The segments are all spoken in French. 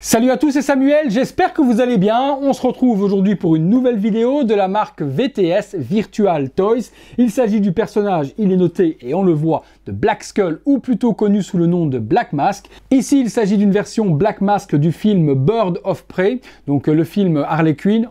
Salut à tous, c'est Samuel, j'espère que vous allez bien. On se retrouve aujourd'hui pour une nouvelle vidéo de la marque VTS Virtual Toys. Il s'agit du personnage, il est noté et on le voit, de Black Skull ou plutôt connu sous le nom de Black Mask. Ici, il s'agit d'une version Black Mask du film Bird of Prey, donc euh, le film Harley Quinn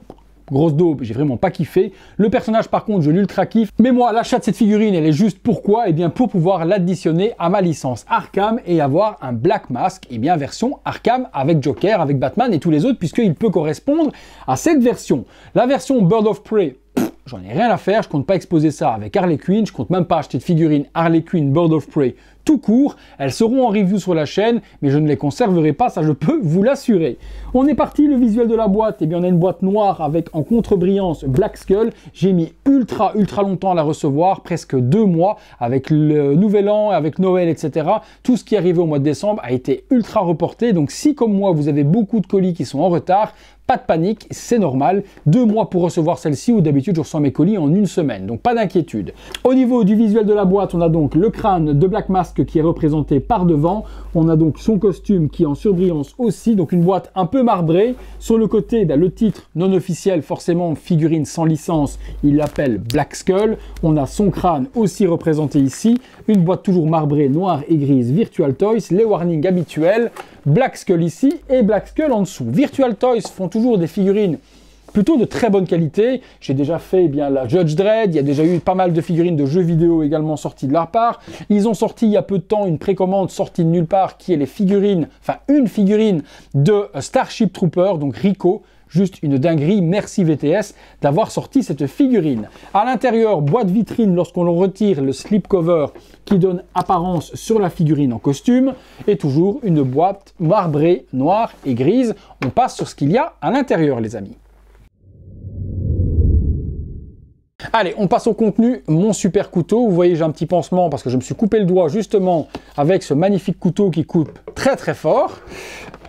grosse daube, j'ai vraiment pas kiffé. Le personnage par contre, je l'ultra kiffe. Mais moi, l'achat de cette figurine, elle est juste pourquoi Eh bien pour pouvoir l'additionner à ma licence Arkham et avoir un Black Mask, et eh bien version Arkham avec Joker, avec Batman et tous les autres, puisqu'il peut correspondre à cette version. La version Bird of Prey, j'en ai rien à faire, je compte pas exposer ça avec Harley Quinn, je compte même pas acheter de figurine Harley Quinn Bird of Prey tout court. Elles seront en review sur la chaîne, mais je ne les conserverai pas, ça je peux vous l'assurer. On est parti, le visuel de la boîte, et eh bien on a une boîte noire avec en contre-brillance Black Skull. J'ai mis ultra ultra longtemps à la recevoir, presque deux mois, avec le nouvel an, avec Noël, etc. Tout ce qui est arrivé au mois de décembre a été ultra reporté, donc si comme moi vous avez beaucoup de colis qui sont en retard, pas de panique, c'est normal. Deux mois pour recevoir celle-ci où d'habitude je reçois mes colis en une semaine, donc pas d'inquiétude. Au niveau du visuel de la boîte, on a donc le crâne de Black Mask qui est représenté par devant. On a donc son costume qui est en surbrillance aussi, donc une boîte un peu marbrée. Sur le côté, bah, le titre non officiel, forcément figurine sans licence, il l'appelle Black Skull. On a son crâne aussi représenté ici. Une boîte toujours marbrée, noire et grise, Virtual Toys, les warnings habituels, Black Skull ici et Black Skull en dessous. Virtual Toys font toujours des figurines plutôt de très bonne qualité. J'ai déjà fait eh bien la Judge Dread, il y a déjà eu pas mal de figurines de jeux vidéo également sorties de leur part. Ils ont sorti il y a peu de temps une précommande sortie de nulle part qui est les figurines, enfin une figurine de Starship Trooper, donc Rico, juste une dinguerie. Merci VTS d'avoir sorti cette figurine. À l'intérieur, boîte vitrine lorsqu'on retire le slip cover qui donne apparence sur la figurine en costume et toujours une boîte marbrée noire et grise. On passe sur ce qu'il y a à l'intérieur les amis. Allez, on passe au contenu, mon super couteau. Vous voyez, j'ai un petit pansement parce que je me suis coupé le doigt justement avec ce magnifique couteau qui coupe très très fort.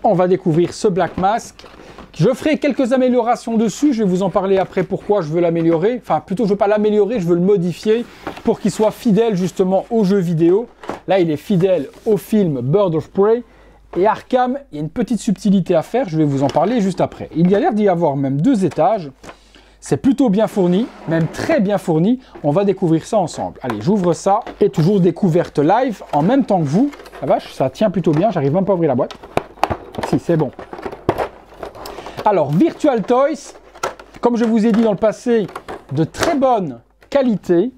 On va découvrir ce Black Mask. Je ferai quelques améliorations dessus, je vais vous en parler après pourquoi je veux l'améliorer. Enfin, plutôt, je veux pas l'améliorer, je veux le modifier pour qu'il soit fidèle justement au jeu vidéo. Là, il est fidèle au film Bird of Prey. Et Arkham, il y a une petite subtilité à faire, je vais vous en parler juste après. Il y a l'air d'y avoir même deux étages. C'est plutôt bien fourni, même très bien fourni. On va découvrir ça ensemble. Allez, j'ouvre ça. Et toujours découverte live en même temps que vous. La ah, vache, ça tient plutôt bien. J'arrive même pas à ouvrir la boîte. Si, c'est bon. Alors, Virtual Toys, comme je vous ai dit dans le passé, de très bonne qualité.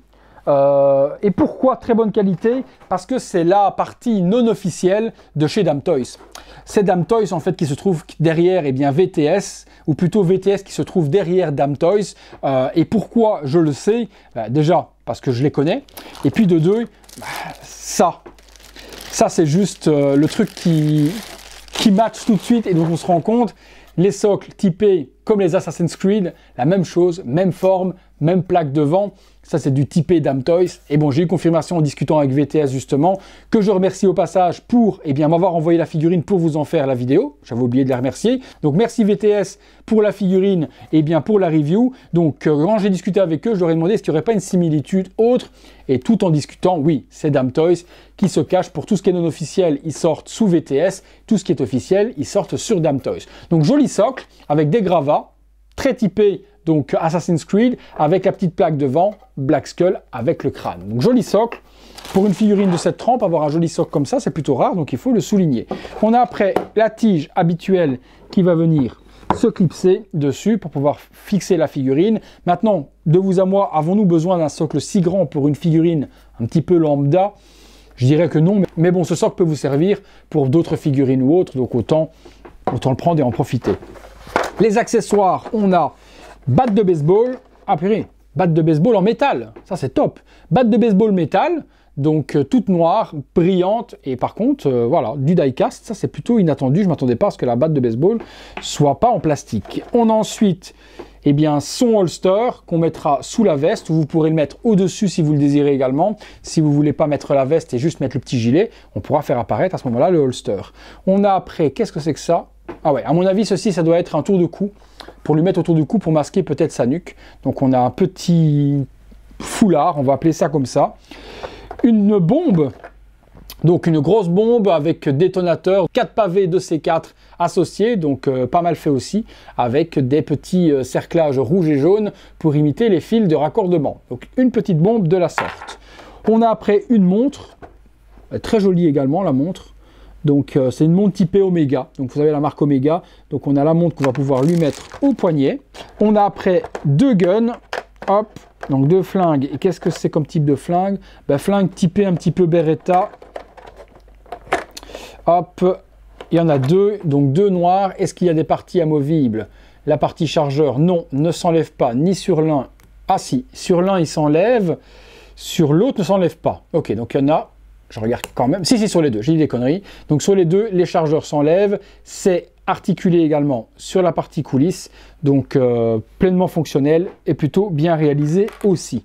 Euh, et pourquoi très bonne qualité Parce que c'est la partie non officielle de chez Dam Toys. C'est Dam Toys en fait qui se trouve derrière et eh bien, VTS, ou plutôt VTS qui se trouve derrière Dam Toys. Euh, et pourquoi je le sais bah, Déjà parce que je les connais. Et puis de deux, bah, ça. Ça c'est juste euh, le truc qui, qui match tout de suite et donc on se rend compte. Les socles typés comme les Assassin's Creed, la même chose, même forme, même plaque devant. Ça, c'est du typé Dam Toys. Et bon, j'ai eu confirmation en discutant avec VTS justement, que je remercie au passage pour et eh bien m'avoir envoyé la figurine pour vous en faire la vidéo. J'avais oublié de la remercier. Donc merci VTS pour la figurine et eh bien pour la review. Donc euh, quand j'ai discuté avec eux, je leur ai demandé s'il ce n'y aurait pas une similitude autre. Et tout en discutant, oui, c'est Dam Toys qui se cache pour tout ce qui est non officiel, ils sortent sous VTS. Tout ce qui est officiel, ils sortent sur Dam Toys. Donc joli socle avec des gravats très typé donc Assassin's Creed, avec la petite plaque devant, Black Skull avec le crâne. Donc joli socle. Pour une figurine de cette trempe, avoir un joli socle comme ça, c'est plutôt rare, donc il faut le souligner. On a après la tige habituelle qui va venir se clipser dessus pour pouvoir fixer la figurine. Maintenant, de vous à moi, avons-nous besoin d'un socle si grand pour une figurine un petit peu lambda Je dirais que non, mais bon, ce socle peut vous servir pour d'autres figurines ou autres, donc autant, autant le prendre et en profiter. Les accessoires, on a batte de baseball. Ah purée, batte de baseball en métal. Ça, c'est top. Batte de baseball métal. Donc euh, toute noire, brillante, et par contre, euh, voilà, du diecast, ça c'est plutôt inattendu, je m'attendais pas à ce que la batte de baseball soit pas en plastique. On a ensuite, eh bien, son holster qu'on mettra sous la veste, vous pourrez le mettre au-dessus si vous le désirez également. Si vous voulez pas mettre la veste et juste mettre le petit gilet, on pourra faire apparaître à ce moment-là le holster. On a après, qu'est-ce que c'est que ça ah ouais, à mon avis, ceci, ça doit être un tour de cou, pour lui mettre autour du cou, pour masquer peut-être sa nuque. Donc on a un petit foulard, on va appeler ça comme ça. Une bombe, donc une grosse bombe avec détonateur, 4 pavés de C4 associés, donc euh, pas mal fait aussi, avec des petits euh, cerclages rouges et jaunes pour imiter les fils de raccordement. Donc une petite bombe de la sorte. On a après une montre, euh, très jolie également la montre, donc euh, c'est une montre typée Omega. Donc vous avez la marque Omega. Donc on a la montre qu'on va pouvoir lui mettre au poignet. On a après deux guns. Hop, donc deux flingues. Et qu'est-ce que c'est comme type de flingue Bah Flingue typée un petit peu Beretta. Hop, il y en a deux. Donc deux noirs. Est-ce qu'il y a des parties amovibles La partie chargeur, non, ne s'enlève pas. Ni sur l'un. Ah si, sur l'un il s'enlève. Sur l'autre ne s'enlève pas. Ok, donc il y en a je regarde quand même. Si, si, sur les deux, j'ai dit des conneries. Donc sur les deux, les chargeurs s'enlèvent. C'est articulé également sur la partie coulisse. Donc euh, pleinement fonctionnel et plutôt bien réalisé aussi.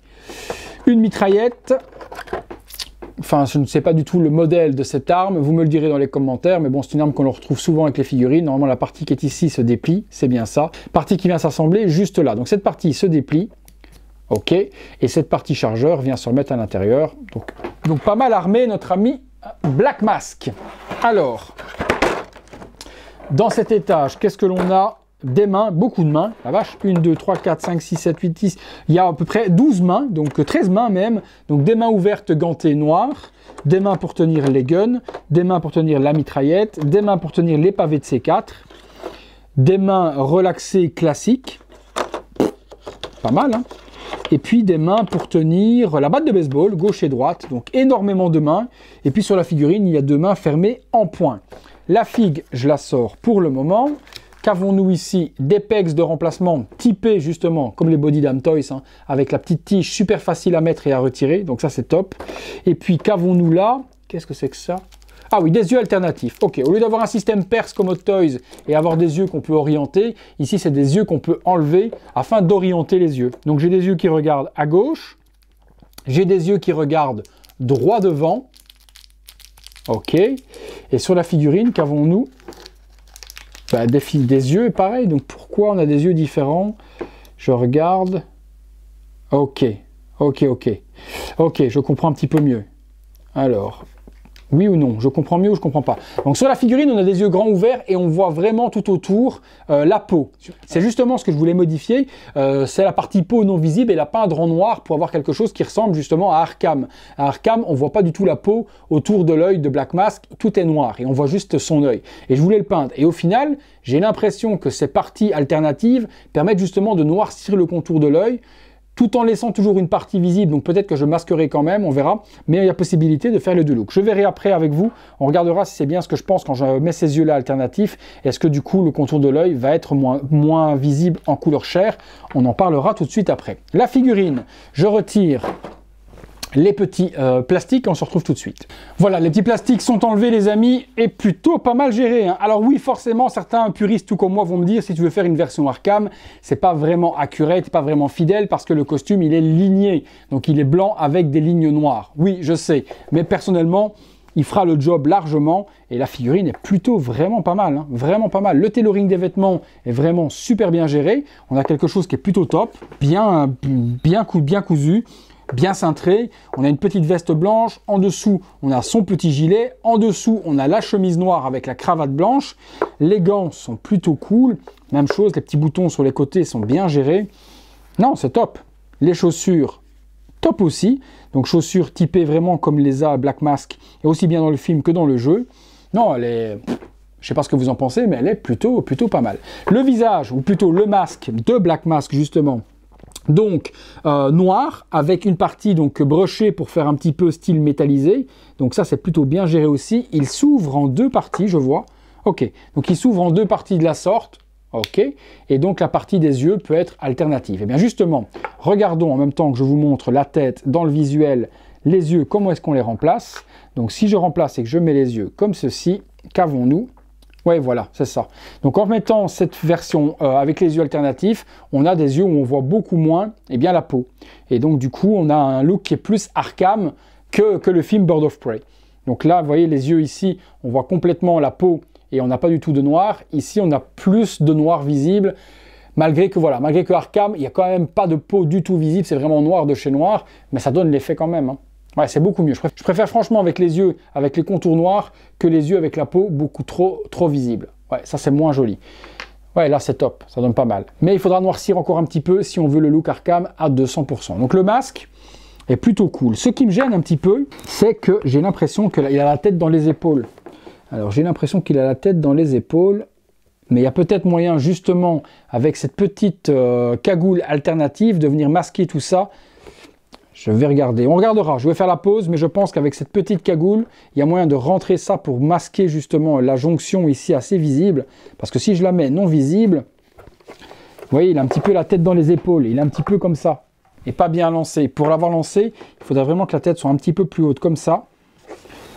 Une mitraillette. Enfin, je ne sais pas du tout le modèle de cette arme, vous me le direz dans les commentaires, mais bon, c'est une arme qu'on retrouve souvent avec les figurines. Normalement, la partie qui est ici se déplie, c'est bien ça. Partie qui vient s'assembler juste là. Donc cette partie se déplie, OK. Et cette partie chargeur vient se remettre à l'intérieur. Donc, pas mal armé notre ami Black Mask. Alors, dans cet étage, qu'est-ce que l'on a des mains, beaucoup de mains, la vache, 1, 2, 3, 4, 5, 6, 7, 8, 10, il y a à peu près 12 mains, donc 13 mains même, donc des mains ouvertes gantées noires, des mains pour tenir les guns, des mains pour tenir la mitraillette, des mains pour tenir les pavés de C4, des mains relaxées classiques, pas mal, hein et puis des mains pour tenir la batte de baseball, gauche et droite, donc énormément de mains, et puis sur la figurine, il y a deux mains fermées en point. La figue, je la sors pour le moment. Qu'avons-nous ici Des pegs de remplacement typés justement comme les Body Dam Toys hein, avec la petite tige super facile à mettre et à retirer. Donc ça c'est top. Et puis qu'avons-nous là Qu'est-ce que c'est que ça ah oui, des yeux alternatifs. Ok, au lieu d'avoir un système perse comme Toys et avoir des yeux qu'on peut orienter, ici c'est des yeux qu'on peut enlever afin d'orienter les yeux. Donc j'ai des yeux qui regardent à gauche, j'ai des yeux qui regardent droit devant. Ok, et sur la figurine, qu'avons-nous bah, des, des yeux, pareil, donc pourquoi on a des yeux différents Je regarde. Ok, ok, ok. Ok, je comprends un petit peu mieux. Alors, oui ou non Je comprends mieux ou je comprends pas Donc sur la figurine, on a des yeux grands ouverts et on voit vraiment tout autour euh, la peau. C'est justement ce que je voulais modifier. Euh, c'est la partie peau non visible et la peindre en noir pour avoir quelque chose qui ressemble justement à Arkham. À Arkham, on voit pas du tout la peau autour de l'œil de Black Mask. Tout est noir et on voit juste son œil. Et je voulais le peindre. Et au final, j'ai l'impression que ces parties alternatives permettent justement de noircir le contour de l'œil tout en laissant toujours une partie visible. Donc peut-être que je masquerai quand même, on verra. Mais il y a possibilité de faire le deux looks. Je verrai après avec vous. On regardera si c'est bien ce que je pense quand je mets ces yeux-là alternatifs. Est-ce que du coup le contour de l'œil va être moins, moins visible en couleur chair On en parlera tout de suite après. La figurine, je retire les petits euh, plastiques, on se retrouve tout de suite. Voilà, les petits plastiques sont enlevés les amis, et plutôt pas mal géré. Hein. Alors oui, forcément, certains puristes tout comme moi vont me dire, si tu veux faire une version Arkham, c'est pas vraiment accurate, pas vraiment fidèle, parce que le costume, il est ligné, donc il est blanc avec des lignes noires. Oui, je sais, mais personnellement, il fera le job largement et la figurine est plutôt vraiment pas mal, hein. vraiment pas mal. Le tailoring des vêtements est vraiment super bien géré, on a quelque chose qui est plutôt top, bien bien, bien cousu, bien cintré. On a une petite veste blanche, en dessous on a son petit gilet, en dessous on a la chemise noire avec la cravate blanche. Les gants sont plutôt cool, même chose, les petits boutons sur les côtés sont bien gérés. Non, c'est top. Les chaussures, top aussi. Donc chaussures typées vraiment comme les a Black Mask, et aussi bien dans le film que dans le jeu. Non, elle est... Je sais pas ce que vous en pensez, mais elle est plutôt, plutôt pas mal. Le visage, ou plutôt le masque de Black Mask, justement, donc euh, noir avec une partie donc brochée pour faire un petit peu style métallisé. Donc ça c'est plutôt bien géré aussi. Il s'ouvre en deux parties, je vois. Ok, donc il s'ouvre en deux parties de la sorte. Ok, et donc la partie des yeux peut être alternative. Et eh bien justement, regardons en même temps que je vous montre la tête dans le visuel, les yeux, comment est-ce qu'on les remplace. Donc si je remplace et que je mets les yeux comme ceci, qu'avons-nous Ouais, voilà, c'est ça. Donc en mettant cette version euh, avec les yeux alternatifs, on a des yeux où on voit beaucoup moins eh bien, la peau. Et donc du coup, on a un look qui est plus Arkham que, que le film Bird of Prey. Donc là, vous voyez les yeux ici, on voit complètement la peau et on n'a pas du tout de noir. Ici, on a plus de noir visible. Malgré que voilà, malgré que Arkham, il n'y a quand même pas de peau du tout visible, c'est vraiment noir de chez noir, mais ça donne l'effet quand même. Hein. Ouais, c'est beaucoup mieux. Je préfère, franchement avec les yeux, avec les contours noirs, que les yeux avec la peau beaucoup trop, trop visible. Ouais, ça c'est moins joli. Ouais, là c'est top, ça donne pas mal. Mais il faudra noircir encore un petit peu si on veut le look Arkham à 200%. Donc le masque est plutôt cool. Ce qui me gêne un petit peu, c'est que j'ai l'impression qu'il a la tête dans les épaules. Alors j'ai l'impression qu'il a la tête dans les épaules. Mais il y a peut-être moyen justement avec cette petite euh, cagoule alternative de venir masquer tout ça je vais regarder. On regardera. Je vais faire la pause, mais je pense qu'avec cette petite cagoule, il y a moyen de rentrer ça pour masquer justement la jonction ici assez visible. Parce que si je la mets non visible, vous voyez, il a un petit peu la tête dans les épaules. Il est un petit peu comme ça. Et pas bien lancé. Pour l'avoir lancé, il faudrait vraiment que la tête soit un petit peu plus haute comme ça.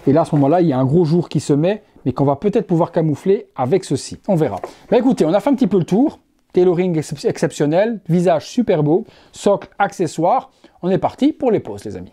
Et là, à ce moment-là, il y a un gros jour qui se met, mais qu'on va peut-être pouvoir camoufler avec ceci. On verra. Mais bah, écoutez, on a fait un petit peu le tour tailoring exceptionnel, visage super beau, socle accessoire. On est parti pour les poses les amis.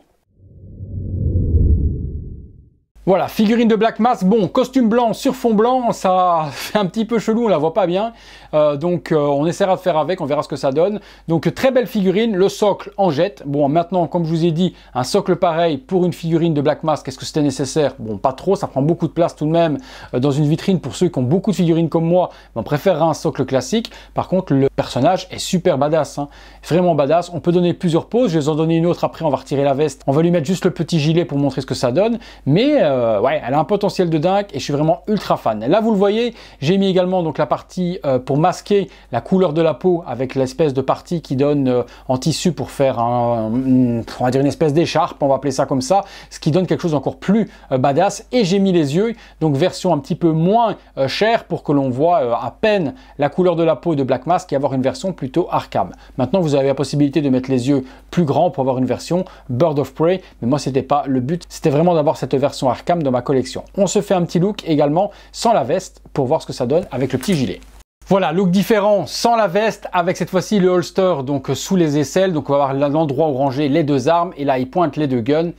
Voilà, figurine de Black Mask bon, costume blanc sur fond blanc, ça fait un petit peu chelou, on la voit pas bien, euh, donc euh, on essaiera de faire avec, on verra ce que ça donne. Donc très belle figurine, le socle en jette, bon maintenant comme je vous ai dit, un socle pareil pour une figurine de Black Mask qu'est-ce que c'était nécessaire Bon pas trop, ça prend beaucoup de place tout de même euh, dans une vitrine pour ceux qui ont beaucoup de figurines comme moi, on préférera un socle classique, par contre le personnage est super badass, hein. vraiment badass, on peut donner plusieurs poses, je vais en donner une autre après, on va retirer la veste, on va lui mettre juste le petit gilet pour montrer ce que ça donne, mais euh, elle a un potentiel de dingue et je suis vraiment ultra fan. Là, vous le voyez, j'ai mis également donc la partie euh, pour masquer la couleur de la peau avec l'espèce de partie qui donne euh, en tissu pour faire dire une espèce d'écharpe, on va appeler ça comme ça, ce qui donne quelque chose encore plus badass. Et j'ai mis les yeux, donc version un petit peu moins chère pour que l'on voit à peine la couleur de la peau de Black Mask et avoir une version plutôt Arkham. Maintenant, vous avez la possibilité de mettre les yeux plus grands pour avoir une version Bird of Prey, mais moi c'était pas le but, c'était vraiment d'avoir cette version Arkham cam de ma collection. On se fait un petit look également sans la veste pour voir ce que ça donne avec le petit gilet. Voilà, look différent, sans la veste, avec cette fois-ci le holster donc sous les aisselles. Donc on va avoir l'endroit où ranger les deux armes et là il pointe les deux guns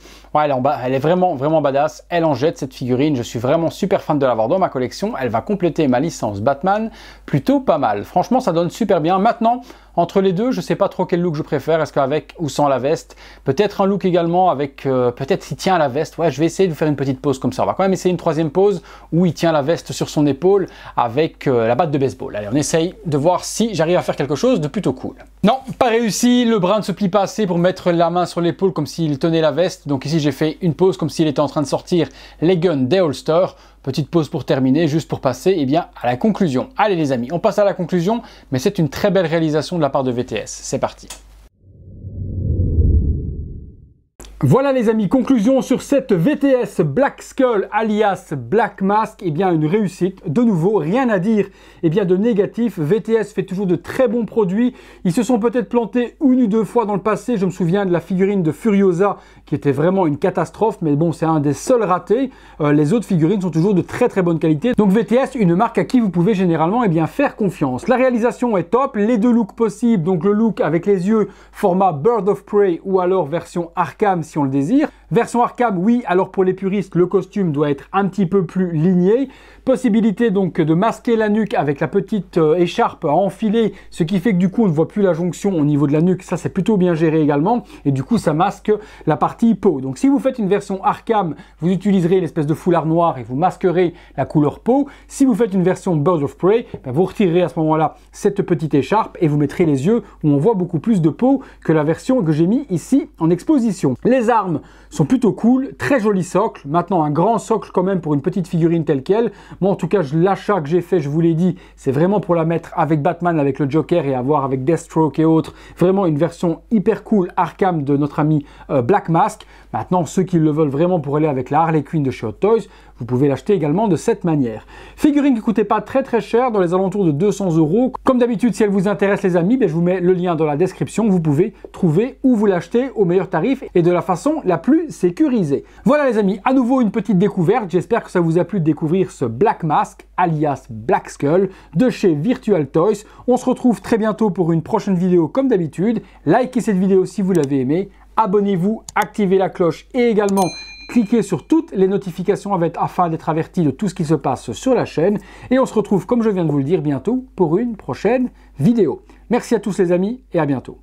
elle est, vraiment, vraiment badass. Elle en jette cette figurine. Je suis vraiment super fan de l'avoir dans ma collection. Elle va compléter ma licence Batman. Plutôt pas mal. Franchement, ça donne super bien. Maintenant, entre les deux, je sais pas trop quel look je préfère. Est-ce qu'avec ou sans la veste Peut-être un look également avec... Euh, peut-être s'il tient la veste. Ouais, je vais essayer de faire une petite pause comme ça. On va quand même essayer une troisième pause où il tient la veste sur son épaule avec euh, la batte de baseball. Allez, on essaye de voir si j'arrive à faire quelque chose de plutôt cool. Non, pas réussi, le bras ne se plie pas assez pour mettre la main sur l'épaule comme s'il tenait la veste, donc ici j'ai fait une pause comme s'il était en train de sortir les guns des holsters. Petite pause pour terminer, juste pour passer eh bien, à la conclusion. Allez les amis, on passe à la conclusion, mais c'est une très belle réalisation de la part de VTS. C'est parti. Voilà les amis, conclusion sur cette VTS Black Skull alias Black Mask, eh bien une réussite, de nouveau, rien à dire eh bien de négatif, VTS fait toujours de très bons produits, ils se sont peut-être plantés une ou deux fois dans le passé, je me souviens de la figurine de Furiosa qui était vraiment une catastrophe, mais bon, c'est un des seuls ratés. Euh, les autres figurines sont toujours de très très bonne qualité. Donc VTS, une marque à qui vous pouvez généralement et eh bien, faire confiance. La réalisation est top, les deux looks possibles, donc le look avec les yeux format Bird of Prey ou alors version Arkham si on le désire. Version Arkham, oui, alors pour les puristes, le costume doit être un petit peu plus ligné. Possibilité donc de masquer la nuque avec la petite euh, écharpe à enfiler, ce qui fait que du coup on ne voit plus la jonction au niveau de la nuque, ça c'est plutôt bien géré également, et du coup ça masque la partie donc si vous faites une version Arkham, vous utiliserez l'espèce de foulard noir et vous masquerez la couleur peau. Si vous faites une version Birds of Prey, ben, vous retirerez à ce moment-là cette petite écharpe et vous mettrez les yeux où on voit beaucoup plus de peau que la version que j'ai mis ici en exposition. Les armes sont plutôt cool, très joli socle. Maintenant un grand socle quand même pour une petite figurine telle quelle. Moi en tout cas, l'achat que j'ai fait, je vous l'ai dit, c'est vraiment pour la mettre avec Batman, avec le Joker et avoir avec Deathstroke et autres. Vraiment une version hyper cool Arkham de notre ami euh, Black Maintenant, ceux qui le veulent vraiment pour aller avec la Harley Quinn de chez Hot Toys, vous pouvez l'acheter également de cette manière. Figurine qui ne coûtait pas très très cher, dans les alentours de 200 euros. Comme d'habitude, si elle vous intéresse les amis, ben, je vous mets le lien dans la description. Vous pouvez trouver où vous l'achetez au meilleur tarif et de la façon la plus sécurisée. Voilà les amis, à nouveau une petite découverte. J'espère que ça vous a plu de découvrir ce Black Mask, alias Black Skull, de chez Virtual Toys. On se retrouve très bientôt pour une prochaine vidéo comme d'habitude. Likez cette vidéo si vous l'avez aimé abonnez-vous, activez la cloche et également cliquez sur toutes les notifications afin d'être averti de tout ce qui se passe sur la chaîne. Et on se retrouve, comme je viens de vous le dire, bientôt pour une prochaine vidéo. Merci à tous les amis et à bientôt.